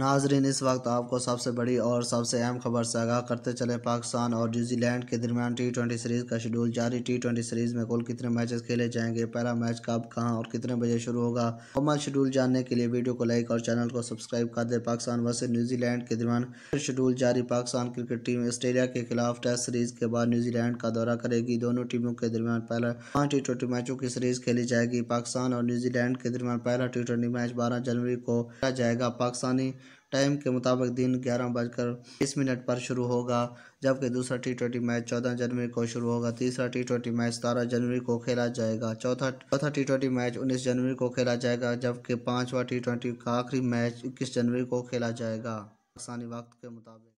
नाजरीन इस वक्त आपको सबसे बड़ी और सबसे अहम खबर से आगाह करते चले पाकिस्तान और न्यूजीलैंड के दरमियान टी ट्वेंटी सीरीज़ का शेड्यूल जारी टी ट्वेंटी सीरीज़ में कुल कितने मैचेस खेले जाएंगे पहला मैच कब कहाँ और कितने बजे शुरू होगा मुकम्मल शेड्यूल जानने के लिए वीडियो को लाइक और चैनल को सब्सक्राइब कर दे पाकिस्तान वर्सेज न्यूजीलैंड के दरमियान शेड्यूल जारी पाकिस्तान क्रिकेट टीम ऑस्ट्रेलिया के खिलाफ टेस्ट सीरीज़ के बाद न्यूजीलैंड का दौरा करेगी दोनों टीमों के दरमियान पहला पाँच टी ट्वेंटी मैचों की सीरीज़ खेली जाएगी पाकिस्तान और न्यूजीलैंड के दरमियान पहला टी ट्वेंटी मैच बारह जनवरी को खेला जाएगा पाकिस्तानी टाइम के मुताबिक दिन ग्यारह बजकर बीस मिनट पर शुरू होगा जबकि दूसरा टी ट्वेंटी मैच चौदह जनवरी को शुरू होगा तीसरा टी ट्वेंटी मैच सतारह जनवरी को खेला जाएगा चौथा चौथा टी ट्वेंटी मैच उन्नीस जनवरी को खेला जाएगा जबकि पाँचवा टी ट्वेंटी का आखिरी मैच इक्कीस जनवरी को खेला जाएगा पाकिस्तानी वक्त के मुताबिक